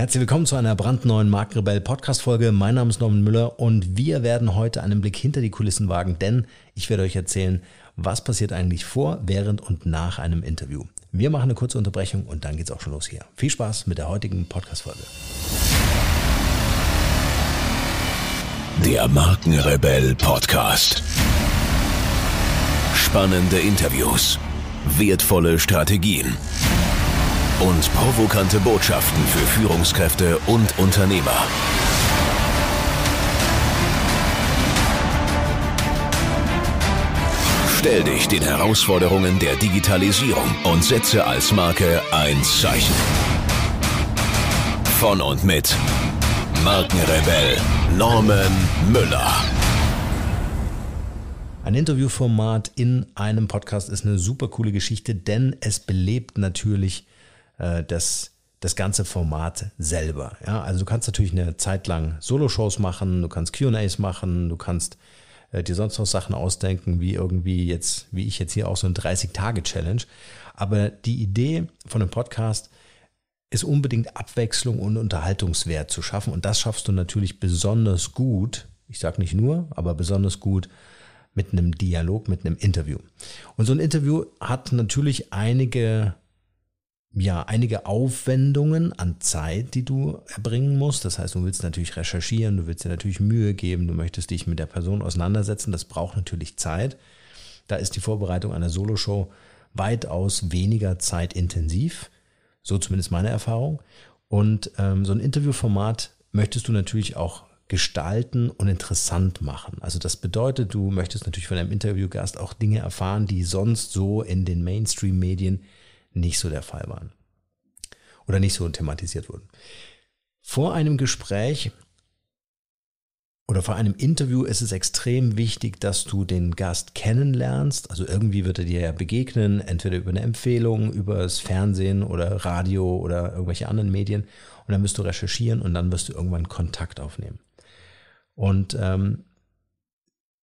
Herzlich willkommen zu einer brandneuen Markenrebell Podcast Folge. Mein Name ist Norman Müller und wir werden heute einen Blick hinter die Kulissen wagen, denn ich werde euch erzählen, was passiert eigentlich vor, während und nach einem Interview. Wir machen eine kurze Unterbrechung und dann geht's auch schon los hier. Viel Spaß mit der heutigen Podcast Folge. Der Markenrebell Podcast. Spannende Interviews, wertvolle Strategien und provokante Botschaften für Führungskräfte und Unternehmer. Stell dich den Herausforderungen der Digitalisierung und setze als Marke ein Zeichen. Von und mit Markenrebell Norman Müller. Ein Interviewformat in einem Podcast ist eine super coole Geschichte, denn es belebt natürlich die äh, das, das ganze Format selber. Ja? Also du kannst natürlich eine Zeit lang Solo-Shows machen, du kannst QAs machen, du kannst äh, dir sonst noch Sachen ausdenken, wie irgendwie jetzt, wie ich jetzt hier auch so eine 30-Tage-Challenge. Aber die Idee von einem Podcast ist unbedingt Abwechslung und Unterhaltungswert zu schaffen. Und das schaffst du natürlich besonders gut, ich sage nicht nur, aber besonders gut mit einem Dialog, mit einem Interview. Und so ein Interview hat natürlich einige ja, einige Aufwendungen an Zeit, die du erbringen musst. Das heißt, du willst natürlich recherchieren, du willst dir natürlich Mühe geben, du möchtest dich mit der Person auseinandersetzen. Das braucht natürlich Zeit. Da ist die Vorbereitung einer Soloshow weitaus weniger zeitintensiv. So zumindest meine Erfahrung. Und ähm, so ein Interviewformat möchtest du natürlich auch gestalten und interessant machen. Also das bedeutet, du möchtest natürlich von deinem Interviewgast auch Dinge erfahren, die sonst so in den Mainstream-Medien nicht so der Fall waren oder nicht so thematisiert wurden. Vor einem Gespräch oder vor einem Interview ist es extrem wichtig, dass du den Gast kennenlernst. Also irgendwie wird er dir ja begegnen, entweder über eine Empfehlung, über das Fernsehen oder Radio oder irgendwelche anderen Medien. Und dann wirst du recherchieren und dann wirst du irgendwann Kontakt aufnehmen. Und ähm,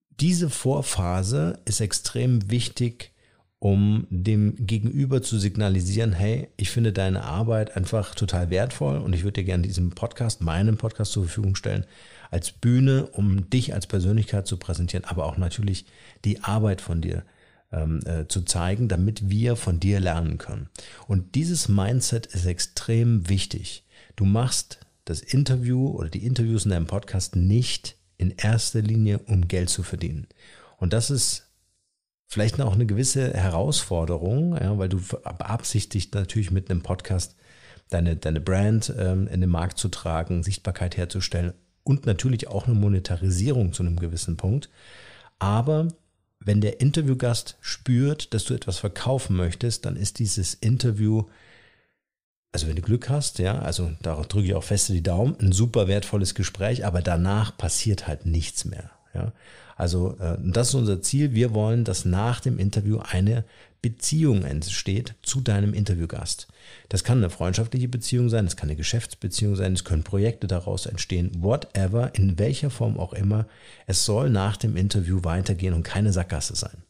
diese Vorphase ist extrem wichtig um dem Gegenüber zu signalisieren, hey, ich finde deine Arbeit einfach total wertvoll und ich würde dir gerne diesen Podcast, meinen Podcast zur Verfügung stellen, als Bühne, um dich als Persönlichkeit zu präsentieren, aber auch natürlich die Arbeit von dir ähm, äh, zu zeigen, damit wir von dir lernen können. Und dieses Mindset ist extrem wichtig. Du machst das Interview oder die Interviews in deinem Podcast nicht in erster Linie, um Geld zu verdienen. Und das ist vielleicht auch eine gewisse Herausforderung, ja, weil du beabsichtigt natürlich mit einem Podcast deine, deine Brand ähm, in den Markt zu tragen, Sichtbarkeit herzustellen und natürlich auch eine Monetarisierung zu einem gewissen Punkt. Aber wenn der Interviewgast spürt, dass du etwas verkaufen möchtest, dann ist dieses Interview, also wenn du Glück hast, ja, also da drücke ich auch feste die Daumen, ein super wertvolles Gespräch, aber danach passiert halt nichts mehr. Ja? Also äh, das ist unser Ziel. Wir wollen, dass nach dem Interview eine Beziehung entsteht zu deinem Interviewgast. Das kann eine freundschaftliche Beziehung sein, das kann eine Geschäftsbeziehung sein, es können Projekte daraus entstehen, whatever, in welcher Form auch immer. Es soll nach dem Interview weitergehen und keine Sackgasse sein.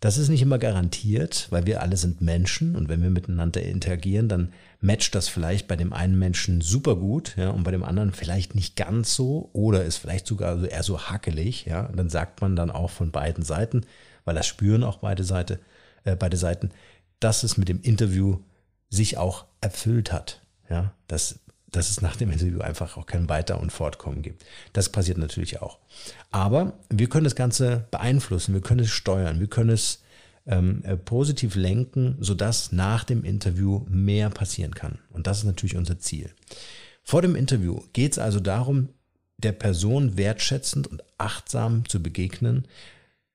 Das ist nicht immer garantiert, weil wir alle sind Menschen und wenn wir miteinander interagieren, dann matcht das vielleicht bei dem einen Menschen super gut ja, und bei dem anderen vielleicht nicht ganz so oder ist vielleicht sogar eher so hackelig. Ja. Und dann sagt man dann auch von beiden Seiten, weil das spüren auch beide, Seite, äh, beide Seiten, dass es mit dem Interview sich auch erfüllt hat. Ja. Dass dass es nach dem Interview einfach auch kein Weiter- und Fortkommen gibt. Das passiert natürlich auch. Aber wir können das Ganze beeinflussen, wir können es steuern, wir können es ähm, äh, positiv lenken, sodass nach dem Interview mehr passieren kann. Und das ist natürlich unser Ziel. Vor dem Interview geht es also darum, der Person wertschätzend und achtsam zu begegnen,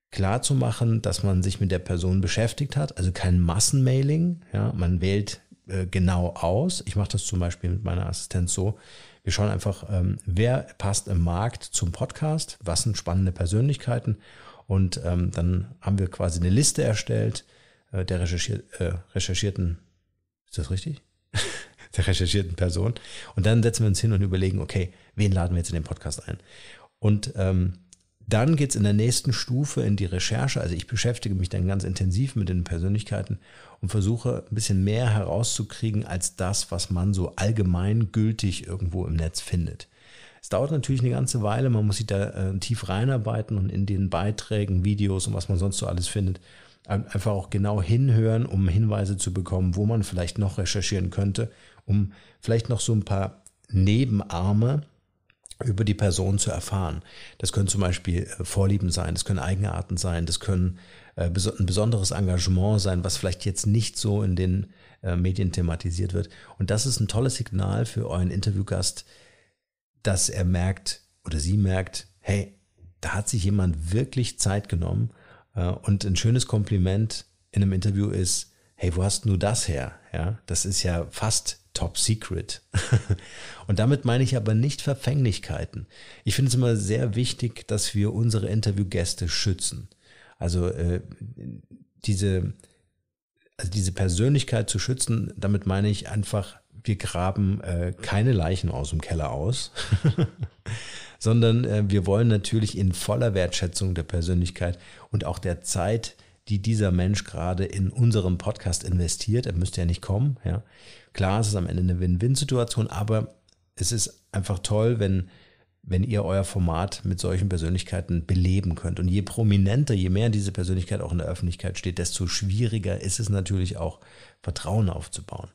klarzumachen, dass man sich mit der Person beschäftigt hat, also kein Massenmailing, ja, man wählt äh, genau aus. Ich mache das zum Beispiel mit meiner Assistenz so. Wir schauen einfach, ähm, wer passt im Markt zum Podcast, was sind spannende Persönlichkeiten. Und ähm, dann haben wir quasi eine Liste erstellt äh, der recherchier äh, recherchierten, ist das richtig? der recherchierten Person. Und dann setzen wir uns hin und überlegen, okay, wen laden wir jetzt in den Podcast ein? Und ähm, dann geht es in der nächsten Stufe in die Recherche. Also ich beschäftige mich dann ganz intensiv mit den Persönlichkeiten und versuche ein bisschen mehr herauszukriegen als das, was man so allgemeingültig irgendwo im Netz findet. Es dauert natürlich eine ganze Weile, man muss sich da äh, tief reinarbeiten und in den Beiträgen, Videos und was man sonst so alles findet, einfach auch genau hinhören, um Hinweise zu bekommen, wo man vielleicht noch recherchieren könnte, um vielleicht noch so ein paar Nebenarme über die Person zu erfahren. Das können zum Beispiel äh, Vorlieben sein, das können Eigenarten sein, das können äh, ein besonderes Engagement sein, was vielleicht jetzt nicht so in den äh, Medien thematisiert wird. Und das ist ein tolles Signal für euren Interviewgast, dass er merkt oder sie merkt, hey, da hat sich jemand wirklich Zeit genommen. Und ein schönes Kompliment in einem Interview ist, hey, wo hast du das her? Ja, das ist ja fast top secret. und damit meine ich aber nicht Verfänglichkeiten. Ich finde es immer sehr wichtig, dass wir unsere Interviewgäste schützen. Also äh, diese, also diese Persönlichkeit zu schützen, damit meine ich einfach, wir graben äh, keine Leichen aus dem Keller aus, sondern äh, wir wollen natürlich in voller Wertschätzung der Persönlichkeit und auch der Zeit die dieser Mensch gerade in unserem Podcast investiert. Er müsste ja nicht kommen. Ja. Klar, es ist am Ende eine Win-Win-Situation, aber es ist einfach toll, wenn, wenn ihr euer Format mit solchen Persönlichkeiten beleben könnt. Und je prominenter, je mehr diese Persönlichkeit auch in der Öffentlichkeit steht, desto schwieriger ist es natürlich auch, Vertrauen aufzubauen.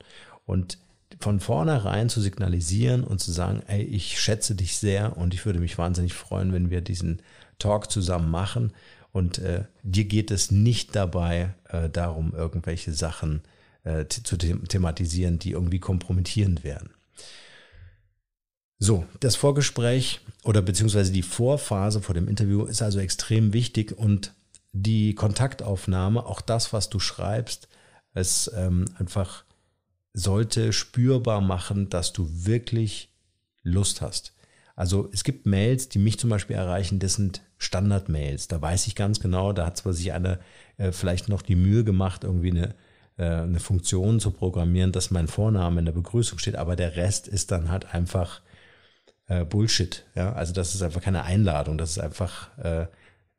Und von vornherein zu signalisieren und zu sagen, ey, ich schätze dich sehr und ich würde mich wahnsinnig freuen, wenn wir diesen Talk zusammen machen, und äh, dir geht es nicht dabei äh, darum, irgendwelche Sachen äh, zu thematisieren, die irgendwie kompromittierend wären. So, das Vorgespräch oder beziehungsweise die Vorphase vor dem Interview ist also extrem wichtig und die Kontaktaufnahme, auch das, was du schreibst, es ähm, einfach sollte spürbar machen, dass du wirklich Lust hast. Also es gibt Mails, die mich zum Beispiel erreichen, das sind Standard-Mails. Da weiß ich ganz genau, da hat zwar sich einer äh, vielleicht noch die Mühe gemacht, irgendwie eine, äh, eine Funktion zu programmieren, dass mein Vorname in der Begrüßung steht, aber der Rest ist dann halt einfach äh, Bullshit. Ja? Also das ist einfach keine Einladung, das ist einfach äh,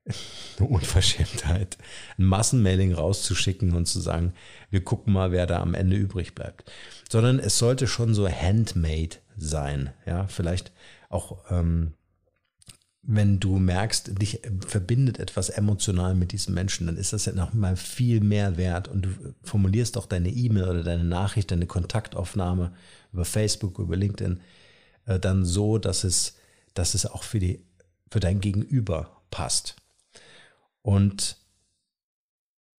eine Unverschämtheit, ein Massenmailing rauszuschicken und zu sagen, wir gucken mal, wer da am Ende übrig bleibt. Sondern es sollte schon so handmade sein. Ja, vielleicht auch ähm, wenn du merkst, dich verbindet etwas emotional mit diesem Menschen, dann ist das ja noch mal viel mehr wert und du formulierst auch deine E-Mail oder deine Nachricht, deine Kontaktaufnahme über Facebook, über LinkedIn äh, dann so, dass es, dass es auch für die, für dein Gegenüber passt. Und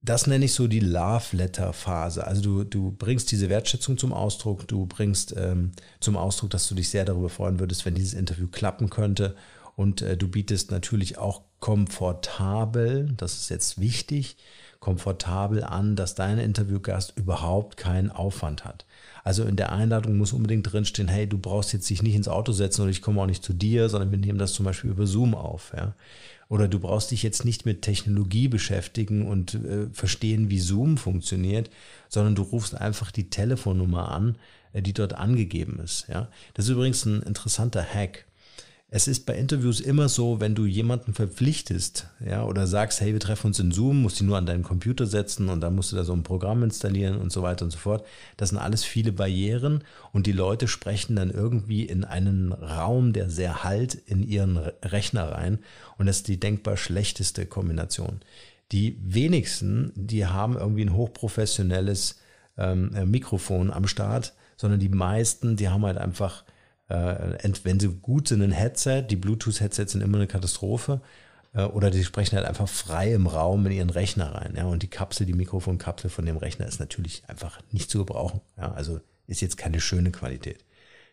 das nenne ich so die Love Letter Phase. Also du, du bringst diese Wertschätzung zum Ausdruck, du bringst ähm, zum Ausdruck, dass du dich sehr darüber freuen würdest, wenn dieses Interview klappen könnte und äh, du bietest natürlich auch komfortabel, das ist jetzt wichtig, komfortabel an, dass dein Interviewgast überhaupt keinen Aufwand hat. Also in der Einladung muss unbedingt drinstehen, hey, du brauchst jetzt dich nicht ins Auto setzen oder ich komme auch nicht zu dir, sondern wir nehmen das zum Beispiel über Zoom auf. Ja? Oder du brauchst dich jetzt nicht mit Technologie beschäftigen und äh, verstehen, wie Zoom funktioniert, sondern du rufst einfach die Telefonnummer an, äh, die dort angegeben ist. Ja? Das ist übrigens ein interessanter Hack. Es ist bei Interviews immer so, wenn du jemanden verpflichtest, ja, oder sagst, hey, wir treffen uns in Zoom, musst die nur an deinen Computer setzen und dann musst du da so ein Programm installieren und so weiter und so fort. Das sind alles viele Barrieren und die Leute sprechen dann irgendwie in einen Raum, der sehr halt in ihren Rechner rein und das ist die denkbar schlechteste Kombination. Die wenigsten, die haben irgendwie ein hochprofessionelles ähm, Mikrofon am Start, sondern die meisten, die haben halt einfach äh, wenn sie gut sind, ein Headset. Die Bluetooth-Headsets sind immer eine Katastrophe. Äh, oder die sprechen halt einfach frei im Raum in ihren Rechner rein. Ja? Und die Kapsel, die Mikrofonkapsel von dem Rechner ist natürlich einfach nicht zu gebrauchen. Ja? Also ist jetzt keine schöne Qualität.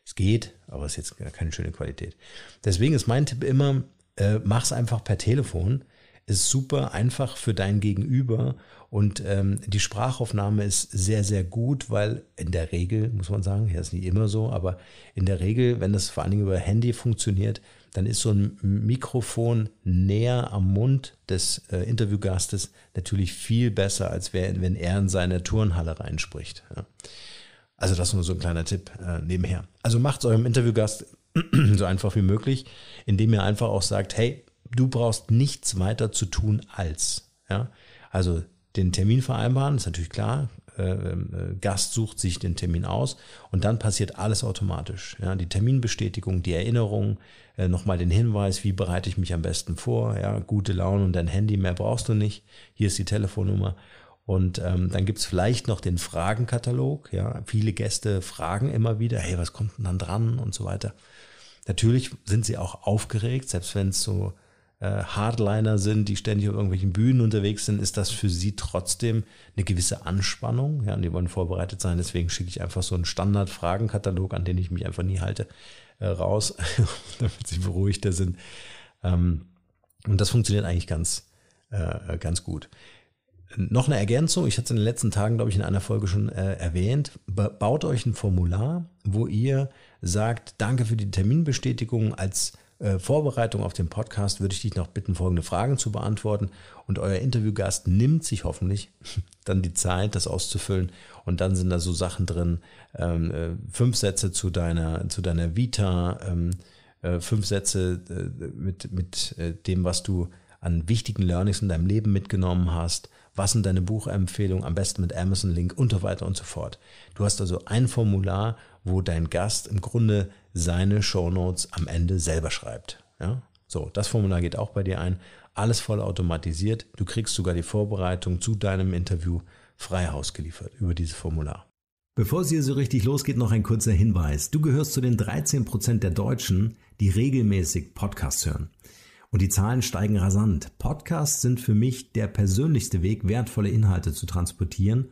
Es geht, aber ist jetzt keine schöne Qualität. Deswegen ist mein Tipp immer, äh, mach's einfach per Telefon ist super einfach für dein Gegenüber und ähm, die Sprachaufnahme ist sehr, sehr gut, weil in der Regel, muss man sagen, ja, ist nicht immer so, aber in der Regel, wenn das vor allen Dingen über Handy funktioniert, dann ist so ein Mikrofon näher am Mund des äh, Interviewgastes natürlich viel besser, als wär, wenn er in seine Turnhalle reinspricht. Ja. Also das nur so ein kleiner Tipp äh, nebenher. Also macht es eurem Interviewgast so einfach wie möglich, indem ihr einfach auch sagt, hey, du brauchst nichts weiter zu tun als. Ja? Also den Termin vereinbaren, ist natürlich klar. Äh, äh, Gast sucht sich den Termin aus und dann passiert alles automatisch. Ja, die Terminbestätigung, die Erinnerung, äh, nochmal den Hinweis, wie bereite ich mich am besten vor, ja, gute Laune und dein Handy, mehr brauchst du nicht. Hier ist die Telefonnummer. Und ähm, dann gibt's vielleicht noch den Fragenkatalog. Ja, viele Gäste fragen immer wieder, hey, was kommt denn dann dran und so weiter. Natürlich sind sie auch aufgeregt, selbst wenn es so äh, Hardliner sind, die ständig auf irgendwelchen Bühnen unterwegs sind, ist das für sie trotzdem eine gewisse Anspannung. Ja, und die wollen vorbereitet sein, deswegen schicke ich einfach so einen Standard-Fragenkatalog, an den ich mich einfach nie halte, äh, raus, damit sie beruhigter sind. Ähm, und das funktioniert eigentlich ganz, äh, ganz gut. Noch eine Ergänzung, ich hatte es in den letzten Tagen, glaube ich, in einer Folge schon äh, erwähnt. Baut euch ein Formular, wo ihr sagt, danke für die Terminbestätigung als äh, Vorbereitung auf den Podcast würde ich dich noch bitten, folgende Fragen zu beantworten. Und euer Interviewgast nimmt sich hoffentlich dann die Zeit, das auszufüllen. Und dann sind da so Sachen drin, ähm, äh, fünf Sätze zu deiner, zu deiner Vita, ähm, äh, fünf Sätze mit, mit dem, was du an wichtigen Learnings in deinem Leben mitgenommen hast. Was sind deine Buchempfehlungen? Am besten mit Amazon Link und so weiter und so fort. Du hast also ein Formular wo dein Gast im Grunde seine Shownotes am Ende selber schreibt. Ja? So, das Formular geht auch bei dir ein. Alles voll automatisiert. Du kriegst sogar die Vorbereitung zu deinem Interview frei Haus geliefert über dieses Formular. Bevor es hier so richtig losgeht, noch ein kurzer Hinweis. Du gehörst zu den 13% Prozent der Deutschen, die regelmäßig Podcasts hören. Und die Zahlen steigen rasant. Podcasts sind für mich der persönlichste Weg, wertvolle Inhalte zu transportieren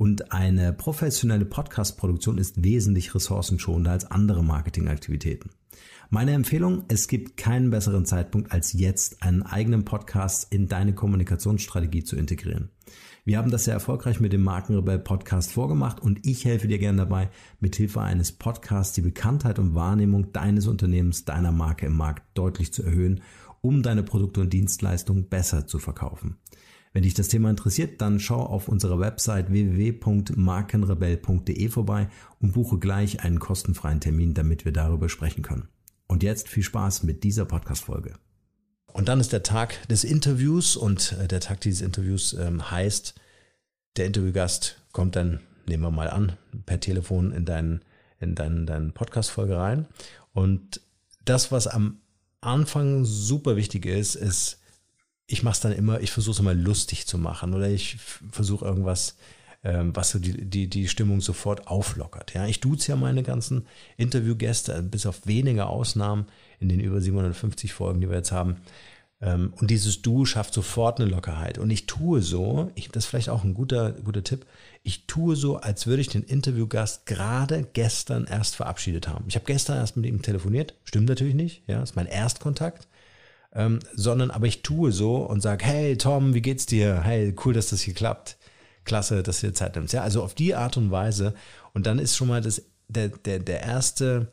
Und eine professionelle Podcast-Produktion ist wesentlich ressourcenschonender als andere Marketingaktivitäten. Meine Empfehlung, es gibt keinen besseren Zeitpunkt als jetzt, einen eigenen Podcast in deine Kommunikationsstrategie zu integrieren. Wir haben das sehr erfolgreich mit dem Markenrebell Podcast vorgemacht und ich helfe dir gerne dabei, mithilfe eines Podcasts die Bekanntheit und Wahrnehmung deines Unternehmens, deiner Marke im Markt deutlich zu erhöhen, um deine Produkte und Dienstleistungen besser zu verkaufen. Wenn dich das Thema interessiert, dann schau auf unserer Website www.markenrebell.de vorbei und buche gleich einen kostenfreien Termin, damit wir darüber sprechen können. Und jetzt viel Spaß mit dieser Podcast-Folge. Und dann ist der Tag des Interviews und äh, der Tag dieses Interviews ähm, heißt, der Interviewgast kommt dann, nehmen wir mal an, per Telefon in deinen, in deinen, deinen Podcast-Folge rein. Und das, was am Anfang super wichtig ist, ist, ich mache es dann immer, ich versuche es immer lustig zu machen oder ich versuche irgendwas, ähm, was so die, die, die Stimmung sofort auflockert. Ja, ich duze ja meine ganzen Interviewgäste, bis auf wenige Ausnahmen in den über 750 Folgen, die wir jetzt haben. Ähm, und dieses Du schafft sofort eine Lockerheit. Und ich tue so, ich, das ist vielleicht auch ein guter, guter Tipp, ich tue so, als würde ich den Interviewgast gerade gestern erst verabschiedet haben. Ich habe gestern erst mit ihm telefoniert, stimmt natürlich nicht, ja, ist mein Erstkontakt ähm, sondern aber ich tue so und sage, hey Tom, wie geht's dir? Hey, cool, dass das hier klappt. Klasse, dass du dir Zeit nimmst. Ja, also auf die Art und Weise. Und dann ist schon mal das, der, der, der erste,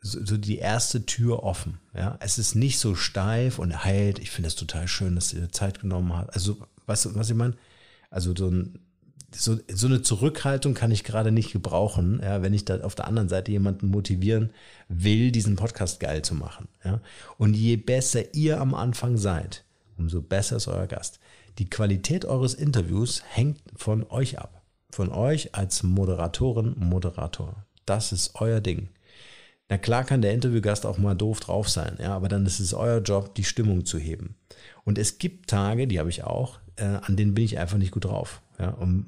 so die erste Tür offen. Ja, es ist nicht so steif und halt, ich finde es total schön, dass du dir Zeit genommen hast. Also, weißt du, was ich meine? Also so ein so, so eine Zurückhaltung kann ich gerade nicht gebrauchen, ja, wenn ich da auf der anderen Seite jemanden motivieren will, diesen Podcast geil zu machen. Ja. Und je besser ihr am Anfang seid, umso besser ist euer Gast. Die Qualität eures Interviews hängt von euch ab. Von euch als Moderatorin, Moderator. Das ist euer Ding. Na klar kann der Interviewgast auch mal doof drauf sein, ja, aber dann ist es euer Job, die Stimmung zu heben. Und es gibt Tage, die habe ich auch, äh, an denen bin ich einfach nicht gut drauf ja, und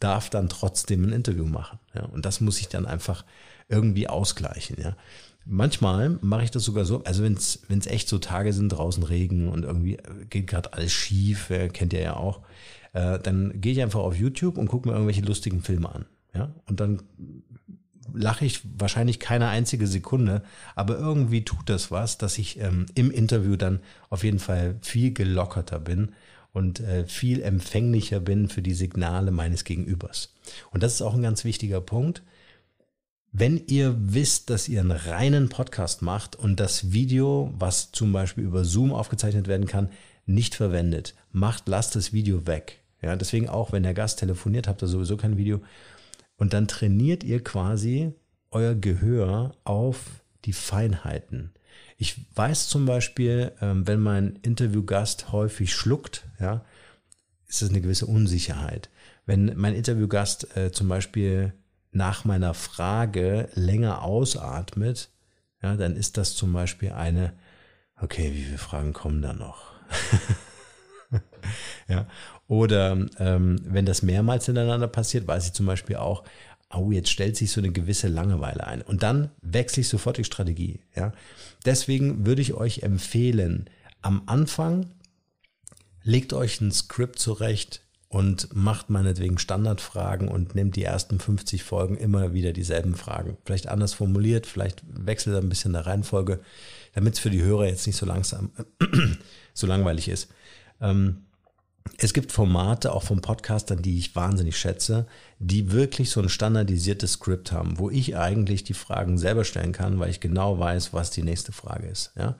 darf dann trotzdem ein Interview machen. Ja, und das muss ich dann einfach irgendwie ausgleichen. Ja. Manchmal mache ich das sogar so, also wenn es echt so Tage sind, draußen Regen und irgendwie geht gerade alles schief, kennt ihr ja auch, äh, dann gehe ich einfach auf YouTube und gucke mir irgendwelche lustigen Filme an. Ja? Und dann lache ich wahrscheinlich keine einzige Sekunde, aber irgendwie tut das was, dass ich ähm, im Interview dann auf jeden Fall viel gelockerter bin und äh, viel empfänglicher bin für die Signale meines Gegenübers. Und das ist auch ein ganz wichtiger Punkt. Wenn ihr wisst, dass ihr einen reinen Podcast macht und das Video, was zum Beispiel über Zoom aufgezeichnet werden kann, nicht verwendet, macht, lasst das Video weg. Ja, deswegen auch, wenn der Gast telefoniert, habt ihr sowieso kein Video. Und dann trainiert ihr quasi euer Gehör auf die Feinheiten. Ich weiß zum Beispiel, ähm, wenn mein Interviewgast häufig schluckt, ja, ist das eine gewisse Unsicherheit. Wenn mein Interviewgast äh, zum Beispiel nach meiner Frage länger ausatmet, ja, dann ist das zum Beispiel eine, okay, wie viele Fragen kommen da noch? ja. Oder ähm, wenn das mehrmals hintereinander passiert, weiß ich zum Beispiel auch, oh, jetzt stellt sich so eine gewisse Langeweile ein. Und dann wechsle ich sofort die Strategie. Ja? Deswegen würde ich euch empfehlen, am Anfang legt euch ein Skript zurecht und macht meinetwegen Standardfragen und nehmt die ersten 50 Folgen immer wieder dieselben Fragen. Vielleicht anders formuliert, vielleicht wechselt ein bisschen der Reihenfolge, damit es für die Hörer jetzt nicht so langsam, so langweilig ist. Ähm, es gibt Formate auch von Podcastern, die ich wahnsinnig schätze, die wirklich so ein standardisiertes Skript haben, wo ich eigentlich die Fragen selber stellen kann, weil ich genau weiß, was die nächste Frage ist. Ja?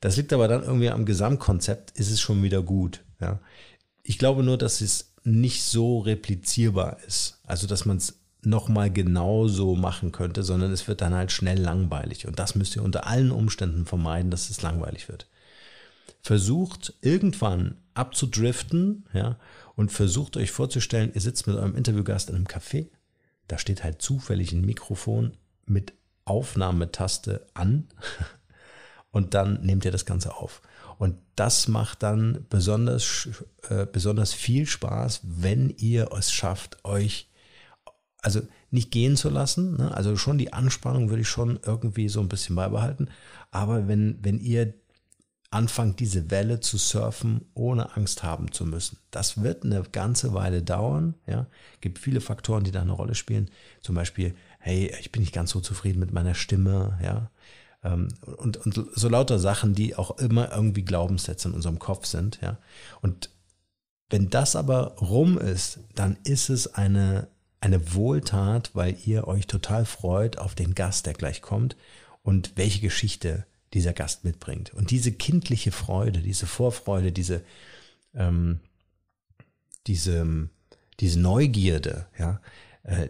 Das liegt aber dann irgendwie am Gesamtkonzept, ist es schon wieder gut. Ja? Ich glaube nur, dass es nicht so replizierbar ist. Also, dass man es nochmal genau so machen könnte, sondern es wird dann halt schnell langweilig. Und das müsst ihr unter allen Umständen vermeiden, dass es langweilig wird. Versucht irgendwann abzudriften, ja, und versucht euch vorzustellen, ihr sitzt mit eurem Interviewgast in einem Café, da steht halt zufällig ein Mikrofon mit Aufnahmetaste an und dann nehmt ihr das Ganze auf. Und das macht dann besonders, äh, besonders viel Spaß, wenn ihr es schafft, euch also nicht gehen zu lassen. Ne? Also schon die Anspannung würde ich schon irgendwie so ein bisschen beibehalten. Aber wenn, wenn ihr anfangt, diese Welle zu surfen, ohne Angst haben zu müssen. Das wird eine ganze Weile dauern. Ja, gibt viele Faktoren, die da eine Rolle spielen. Zum Beispiel, hey, ich bin nicht ganz so zufrieden mit meiner Stimme. Ja, ähm, und, und so lauter Sachen, die auch immer irgendwie Glaubenssätze in unserem Kopf sind. Ja, und wenn das aber rum ist, dann ist es eine eine Wohltat, weil ihr euch total freut auf den Gast, der gleich kommt und welche Geschichte dieser Gast mitbringt. Und diese kindliche Freude, diese Vorfreude, diese, ähm, diese, diese Neugierde, ja, äh,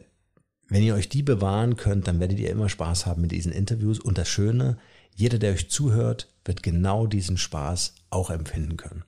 wenn ihr euch die bewahren könnt, dann werdet ihr immer Spaß haben mit diesen Interviews. Und das Schöne, jeder, der euch zuhört, wird genau diesen Spaß auch empfinden können.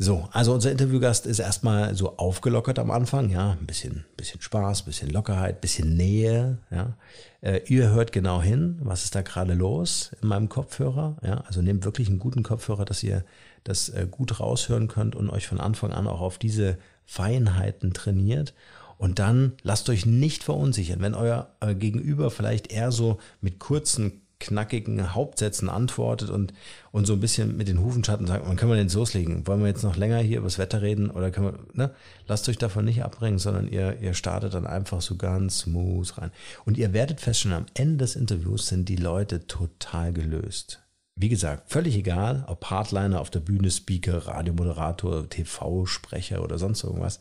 So, also unser Interviewgast ist erstmal so aufgelockert am Anfang, ja, ein bisschen, bisschen Spaß, bisschen Lockerheit, bisschen Nähe, ja. Äh, ihr hört genau hin, was ist da gerade los in meinem Kopfhörer, ja. Also nehmt wirklich einen guten Kopfhörer, dass ihr das äh, gut raushören könnt und euch von Anfang an auch auf diese Feinheiten trainiert. Und dann lasst euch nicht verunsichern, wenn euer äh, Gegenüber vielleicht eher so mit kurzen knackigen Hauptsätzen antwortet und, und so ein bisschen mit den Hufenschatten sagt, wann können wir den loslegen? Wollen wir jetzt noch länger hier über das Wetter reden oder können wir, ne? Lasst euch davon nicht abbringen, sondern ihr, ihr startet dann einfach so ganz smooth rein. Und ihr werdet feststellen, am Ende des Interviews sind die Leute total gelöst. Wie gesagt, völlig egal, ob Hardliner auf der Bühne, Speaker, Radiomoderator, TV-Sprecher oder sonst irgendwas,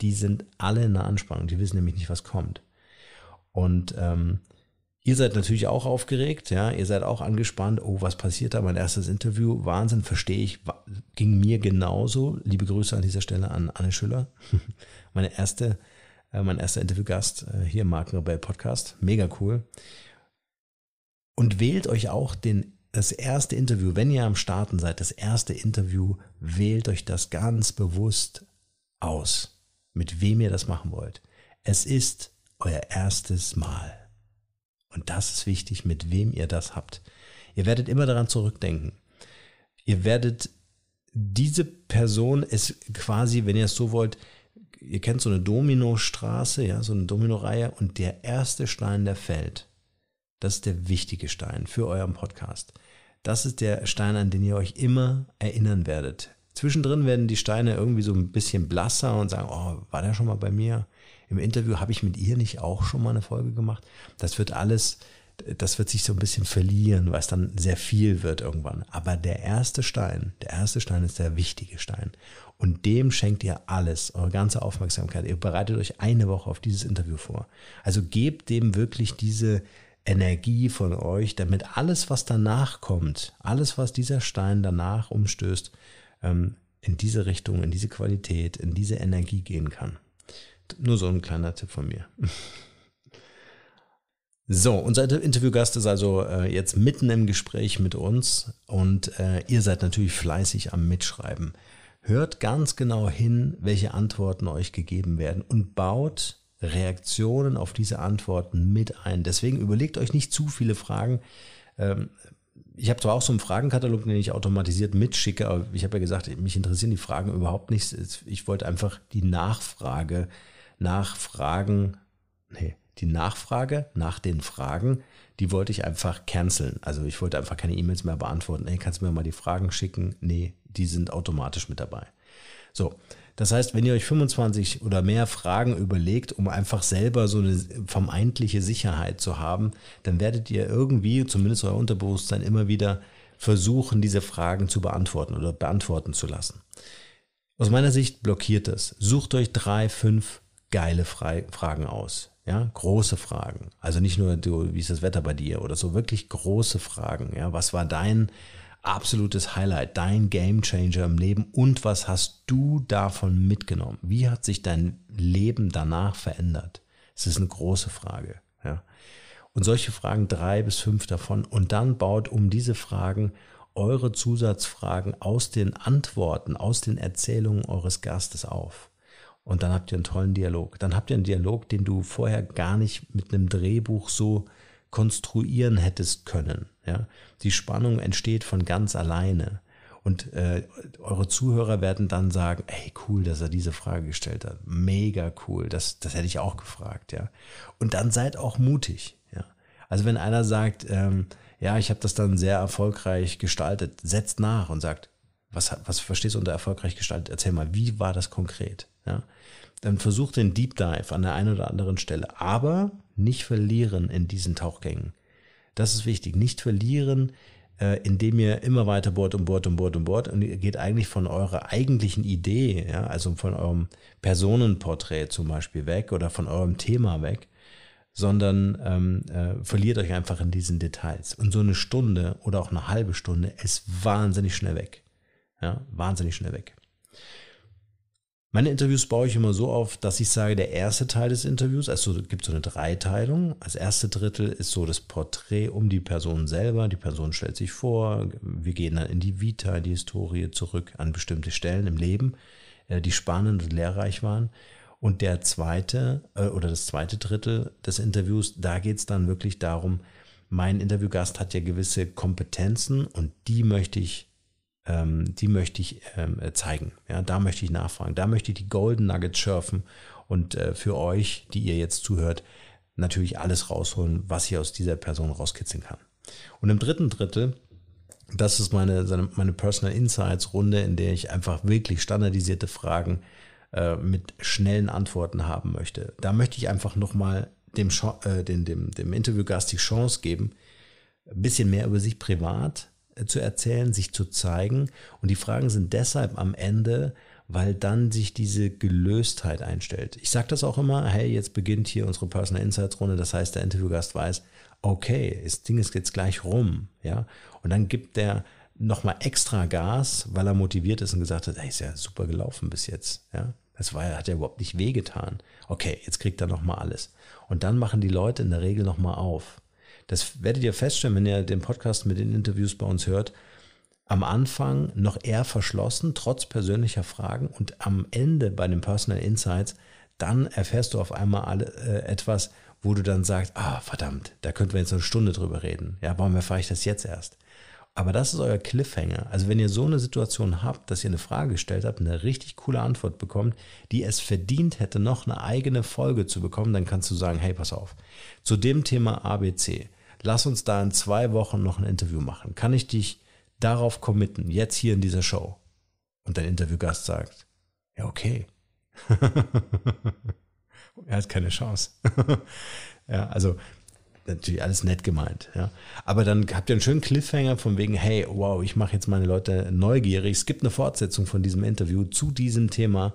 die sind alle in der Anspannung. Die wissen nämlich nicht, was kommt. Und ähm, Ihr seid natürlich auch aufgeregt, ja, ihr seid auch angespannt. Oh, was passiert da? Mein erstes Interview, Wahnsinn, verstehe ich, ging mir genauso. Liebe Grüße an dieser Stelle an Anne Schüller, meine erste, äh, mein erster Interviewgast äh, hier im Markenrebell Podcast. Mega cool. Und wählt euch auch den, das erste Interview, wenn ihr am Starten seid, das erste Interview, wählt euch das ganz bewusst aus, mit wem ihr das machen wollt. Es ist euer erstes Mal. Und das ist wichtig, mit wem ihr das habt. Ihr werdet immer daran zurückdenken. Ihr werdet diese Person ist quasi, wenn ihr es so wollt, ihr kennt so eine Dominostraße, ja, so eine Dominoreihe und der erste Stein, der fällt, das ist der wichtige Stein für euren Podcast. Das ist der Stein, an den ihr euch immer erinnern werdet. Zwischendrin werden die Steine irgendwie so ein bisschen blasser und sagen, oh, war der schon mal bei mir? im Interview, habe ich mit ihr nicht auch schon mal eine Folge gemacht? Das wird alles, das wird sich so ein bisschen verlieren, weil es dann sehr viel wird irgendwann. Aber der erste Stein, der erste Stein ist der wichtige Stein. Und dem schenkt ihr alles, eure ganze Aufmerksamkeit. Ihr bereitet euch eine Woche auf dieses Interview vor. Also gebt dem wirklich diese Energie von euch, damit alles, was danach kommt, alles, was dieser Stein danach umstößt, ähm, in diese Richtung, in diese Qualität, in diese Energie gehen kann. Nur so ein kleiner Tipp von mir. So, unser Interviewgast ist also äh, jetzt mitten im Gespräch mit uns und äh, ihr seid natürlich fleißig am Mitschreiben. Hört ganz genau hin, welche Antworten euch gegeben werden und baut Reaktionen auf diese Antworten mit ein. Deswegen überlegt euch nicht zu viele Fragen. Ähm, ich habe zwar auch so einen Fragenkatalog, den ich automatisiert mitschicke, aber ich habe ja gesagt, mich interessieren die Fragen überhaupt nicht. Ich wollte einfach die Nachfrage äh, nach Fragen, nee, die Nachfrage nach den Fragen, die wollte ich einfach canceln. Also ich wollte einfach keine E-Mails mehr beantworten. Ey, kannst du mir mal die Fragen schicken? Nee, die sind automatisch mit dabei. So, das heißt, wenn ihr euch 25 oder mehr Fragen überlegt, um einfach selber so eine vermeintliche Sicherheit zu haben, dann werdet ihr irgendwie, zumindest euer Unterbewusstsein, immer wieder versuchen, diese Fragen zu beantworten oder beantworten zu lassen. Aus meiner Sicht blockiert es. Sucht euch drei, fünf Fragen geile Fre Fragen aus. Ja, große Fragen. Also nicht nur, du, wie ist das Wetter bei dir oder so, wirklich große Fragen. Ja, was war dein absolutes Highlight, dein Gamechanger im Leben und was hast du davon mitgenommen? Wie hat sich dein Leben danach verändert? Es ist eine große Frage. Ja. Und solche Fragen, drei bis fünf davon, und dann baut um diese Fragen eure Zusatzfragen aus den Antworten, aus den Erzählungen eures Gastes auf. Und dann habt ihr einen tollen Dialog. Dann habt ihr einen Dialog, den du vorher gar nicht mit einem Drehbuch so konstruieren hättest können. Ja? Die Spannung entsteht von ganz alleine. Und äh, eure Zuhörer werden dann sagen, hey, cool, dass er diese Frage gestellt hat. Mega cool, das, das hätte ich auch gefragt, ja. Und dann seid auch mutig, ja. Also wenn einer sagt, ähm, ja, ich habe das dann sehr erfolgreich gestaltet, setzt nach und sagt, was, was verstehst du unter erfolgreich gestaltet? Erzähl mal, wie war das konkret? ja, dann versuch den Deep Dive an der einen oder anderen Stelle, aber nicht verlieren in diesen Tauchgängen. Das ist wichtig. Nicht verlieren, äh, indem ihr immer weiter bohrt und bohrt und bohrt und bohrt und ihr geht eigentlich von eurer eigentlichen Idee, ja, also von eurem Personenporträt zum Beispiel weg oder von eurem Thema weg, sondern ähm, äh, verliert euch einfach in diesen Details. Und so eine Stunde oder auch eine halbe Stunde ist wahnsinnig schnell weg. Ja, wahnsinnig schnell weg. Meine Interviews baue ich immer so auf, dass ich sage, der erste Teil des Interviews, also gibt so eine Dreiteilung. Als erste Drittel ist so das Porträt um die Person selber. Die Person stellt sich vor. Wir gehen dann in die Vita, in die Historie zurück an bestimmte Stellen im Leben, äh, die spannend und lehrreich waren. Und der zweite äh, oder das zweite Drittel des Interviews, da geht es dann wirklich darum, mein Interviewgast hat ja gewisse Kompetenzen und die möchte ich ähm, die möchte ich ähm, äh, zeigen. Ja, da möchte ich nachfragen. Da möchte ich die Golden Nuggets schürfen und äh, für euch, die ihr jetzt zuhört, natürlich alles rausholen, was ich aus dieser Person rauskitzeln kann. Und im dritten Drittel, das ist meine, meine Personal Insights Runde, in der ich einfach wirklich standardisierte Fragen äh, mit schnellen Antworten haben möchte. Da möchte ich einfach nochmal dem, äh, dem, dem, dem Interviewgast die Chance geben, ein bisschen mehr über sich privat äh, zu erzählen, sich zu zeigen. Und die Fragen sind deshalb am Ende, weil dann sich diese Gelöstheit einstellt. Ich sage das auch immer, hey, jetzt beginnt hier unsere Personal Insights Runde, das heißt, der Interviewgast weiß, okay, das Ding ist jetzt gleich rum, ja. Und dann gibt der nochmal extra Gas, weil er motiviert ist und gesagt hat, ey, ist ja super gelaufen bis jetzt, ja. Das war, hat ja überhaupt nicht wehgetan. Okay, jetzt kriegt er nochmal alles. Und dann machen die Leute in der Regel nochmal auf. Das werdet ihr feststellen, wenn ihr den Podcast mit den Interviews bei uns hört. Am Anfang noch eher verschlossen, trotz persönlicher Fragen und am Ende bei den Personal Insights, dann erfährst du auf einmal alle, äh, etwas, wo du dann sagst, ah, verdammt, da könnten wir jetzt eine Stunde drüber reden. Ja, warum erfahre ich das jetzt erst? Aber das ist euer Cliffhanger. Also wenn ihr so eine Situation habt, dass ihr eine Frage gestellt habt, eine richtig coole Antwort bekommt, die es verdient hätte, noch eine eigene Folge zu bekommen, dann kannst du sagen, hey, pass auf, zu dem Thema ABC, lass uns da in zwei Wochen noch ein Interview machen. Kann ich dich darauf committen, jetzt hier in dieser Show? Und dein Interviewgast sagt, ja, okay. er hat keine Chance. ja, also natürlich alles nett gemeint. Ja. Aber dann habt ihr einen schönen Cliffhanger von wegen, hey, wow, ich mache jetzt meine Leute neugierig. Es gibt eine Fortsetzung von diesem Interview zu diesem Thema.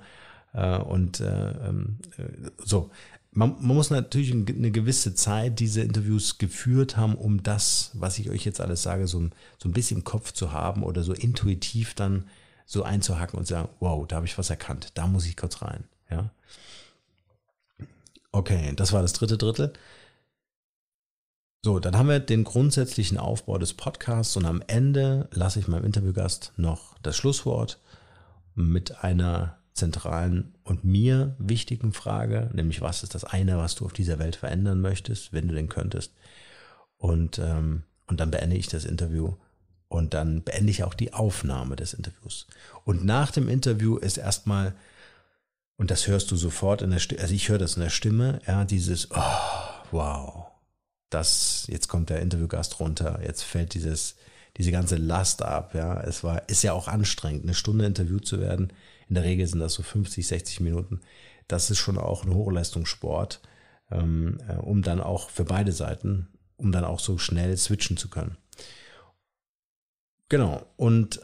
Äh, und äh, ähm, äh, so. Man, man muss natürlich eine gewisse Zeit diese Interviews geführt haben, um das, was ich euch jetzt alles sage, so ein, so ein bisschen im Kopf zu haben oder so intuitiv dann so einzuhacken und sagen, wow, da habe ich was erkannt, da muss ich kurz rein. Ja. Okay, das war das dritte Drittel. So, dann haben wir den grundsätzlichen Aufbau des Podcasts und am Ende lasse ich meinem Interviewgast noch das Schlusswort mit einer zentralen und mir wichtigen Frage, nämlich was ist das eine, was du auf dieser Welt verändern möchtest, wenn du denn könntest. Und, ähm, und dann beende ich das Interview und dann beende ich auch die Aufnahme des Interviews. Und nach dem Interview ist erstmal, und das hörst du sofort in der Stimme, also ich höre das in der Stimme, ja, dieses, oh, wow, das, jetzt kommt der Interviewgast runter, jetzt fällt dieses, diese ganze Last ab, ja. Es war, ist ja auch anstrengend, eine Stunde interviewt zu werden. In der Regel sind das so 50, 60 Minuten. Das ist schon auch ein Hochleistungssport, ähm, äh, um dann auch für beide Seiten, um dann auch so schnell switchen zu können. Genau. Und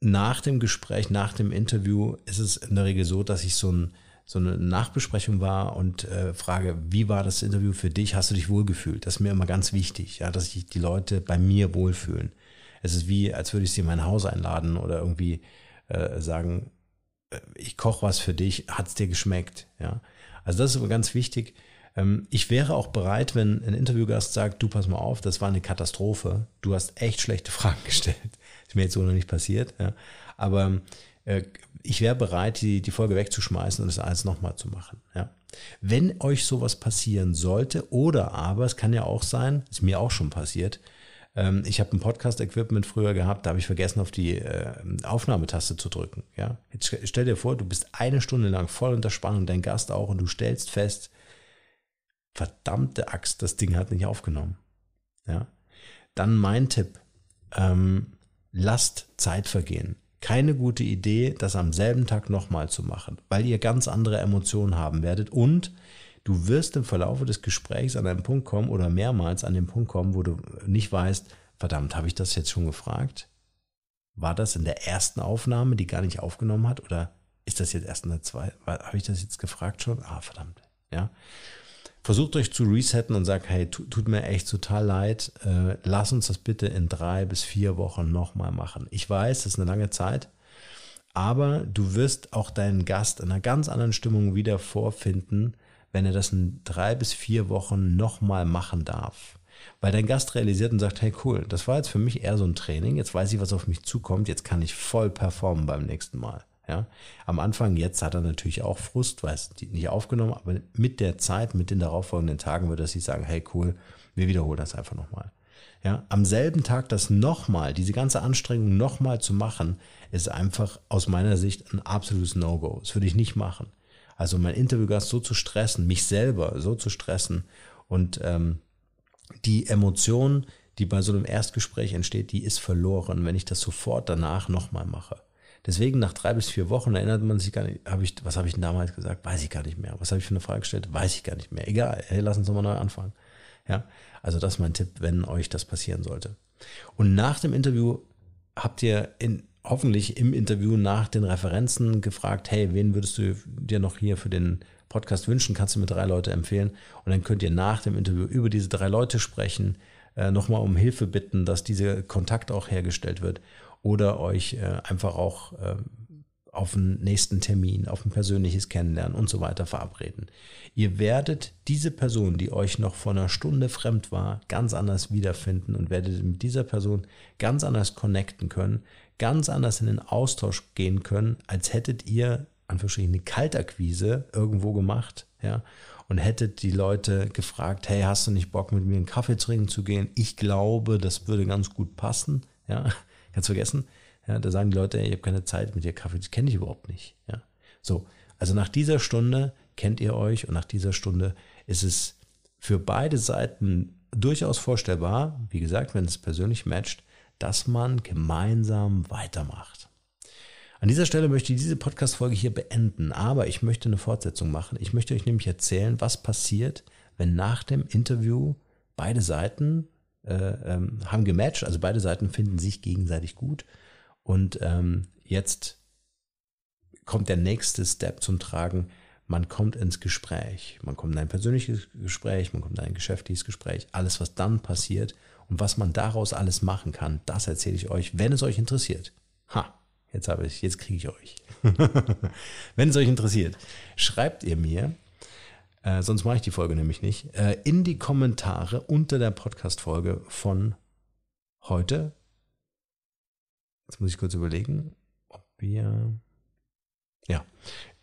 nach dem Gespräch, nach dem Interview ist es in der Regel so, dass ich so ein, so eine Nachbesprechung war und äh, frage, wie war das Interview für dich? Hast du dich wohlgefühlt? Das ist mir immer ganz wichtig, ja, dass sich die Leute bei mir wohlfühlen. Es ist wie, als würde ich sie in mein Haus einladen oder irgendwie äh, sagen, äh, ich koche was für dich, hat es dir geschmeckt? Ja? Also das ist immer ganz wichtig. Ähm, ich wäre auch bereit, wenn ein Interviewgast sagt, du pass mal auf, das war eine Katastrophe, du hast echt schlechte Fragen gestellt. ist mir jetzt so noch nicht passiert. Ja? Aber äh, ich wäre bereit, die, die Folge wegzuschmeißen und das alles nochmal zu machen. Ja. Wenn euch sowas passieren sollte, oder aber, es kann ja auch sein, ist mir auch schon passiert, ähm, ich habe ein Podcast-Equipment früher gehabt, da habe ich vergessen, auf die äh, Aufnahmetaste zu drücken. Ja. Jetzt stell dir vor, du bist eine Stunde lang voll unter Spannung, dein Gast auch, und du stellst fest, verdammte Axt, das Ding hat nicht aufgenommen. Ja. Dann mein Tipp, ähm, lasst Zeit vergehen keine gute Idee, das am selben Tag nochmal zu machen, weil ihr ganz andere Emotionen haben werdet und du wirst im Verlauf des Gesprächs an einen Punkt kommen oder mehrmals an den Punkt kommen, wo du nicht weißt, verdammt, habe ich das jetzt schon gefragt? War das in der ersten Aufnahme, die gar nicht aufgenommen hat oder ist das jetzt erst in der zweiten? Habe ich das jetzt gefragt schon? Ah, verdammt. Ja versucht euch zu resetten und sagt, hey, tut, tut mir echt total leid, äh, lass uns das bitte in drei bis vier Wochen nochmal machen. Ich weiß, das ist eine lange Zeit, aber du wirst auch deinen Gast in einer ganz anderen Stimmung wieder vorfinden, wenn er das in drei bis vier Wochen nochmal machen darf. Weil dein Gast realisiert und sagt, hey cool, das war jetzt für mich eher so ein Training, jetzt weiß ich, was auf mich zukommt, jetzt kann ich voll performen beim nächsten Mal. Ja, am Anfang, jetzt hat er natürlich auch Frust, weil es nicht aufgenommen, aber mit der Zeit, mit den darauffolgenden Tagen würde er sich sagen, hey cool, wir wiederholen das einfach nochmal. Ja, am selben Tag das nochmal, diese ganze Anstrengung nochmal zu machen, ist einfach aus meiner Sicht ein absolutes No-Go. Das würde ich nicht machen. Also mein Interviewgast so zu stressen, mich selber so zu stressen und ähm, die Emotion, die bei so einem Erstgespräch entsteht, die ist verloren, wenn ich das sofort danach nochmal mache. Deswegen nach drei bis vier Wochen erinnert man sich gar nicht, hab ich, was habe ich denn damals gesagt? Weiß ich gar nicht mehr. Was habe ich für eine Frage gestellt? Weiß ich gar nicht mehr. Egal, hey, lass uns nochmal neu anfangen. Ja, also das ist mein Tipp, wenn euch das passieren sollte. Und nach dem Interview habt ihr in, hoffentlich im Interview nach den Referenzen gefragt, hey, wen würdest du dir noch hier für den Podcast wünschen? Kannst du mir drei Leute empfehlen? Und dann könnt ihr nach dem Interview über diese drei Leute sprechen, äh, nochmal um Hilfe bitten, dass dieser Kontakt auch hergestellt wird oder euch äh, einfach auch äh, auf einen nächsten Termin, auf ein persönliches Kennenlernen und so weiter verabreden. Ihr werdet diese Person, die euch noch vor einer Stunde fremd war, ganz anders wiederfinden und werdet mit dieser Person ganz anders connecten können, ganz anders in den Austausch gehen können, als hättet ihr an verschiedene Kalterquise irgendwo gemacht, ja, und hättet die Leute gefragt, hey, hast du nicht Bock mit mir einen Kaffee trinken zu gehen? Ich glaube, das würde ganz gut passen, ja. Kannst vergessen, ja, da sagen die Leute, ich habe keine Zeit mit dir Kaffee, das kenne ich überhaupt nicht. Ja? So, also nach dieser Stunde kennt ihr euch und nach dieser Stunde ist es für beide Seiten durchaus vorstellbar, wie gesagt, wenn es persönlich matcht, dass man gemeinsam weitermacht. An dieser Stelle möchte ich diese Podcast-Folge hier beenden, aber ich möchte eine Fortsetzung machen. Ich möchte euch nämlich erzählen, was passiert, wenn nach dem Interview beide Seiten äh, ähm, haben gematcht, also beide Seiten finden sich gegenseitig gut. Und ähm, jetzt kommt der nächste Step zum Tragen. Man kommt ins Gespräch. Man kommt in ein persönliches Gespräch, man kommt in ein geschäftliches Gespräch. Alles, was dann passiert und was man daraus alles machen kann, das erzähle ich euch, wenn es euch interessiert. Ha, jetzt habe ich, jetzt kriege ich euch. wenn es euch interessiert, schreibt ihr mir äh, sonst mache ich die Folge nämlich nicht, äh, in die Kommentare unter der Podcast-Folge von heute. Jetzt muss ich kurz überlegen, ob wir. Ja,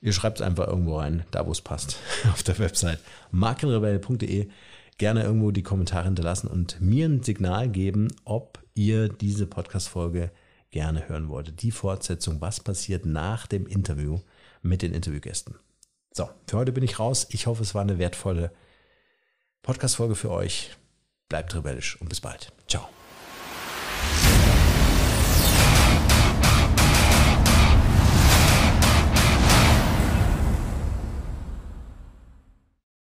ihr schreibt es einfach irgendwo rein, da wo es passt, auf der Website markenrebell.de. Gerne irgendwo die Kommentare hinterlassen und mir ein Signal geben, ob ihr diese Podcast-Folge gerne hören wolltet. Die Fortsetzung, was passiert nach dem Interview mit den Interviewgästen. So, für heute bin ich raus. Ich hoffe, es war eine wertvolle Podcast-Folge für euch. Bleibt rebellisch und bis bald. Ciao.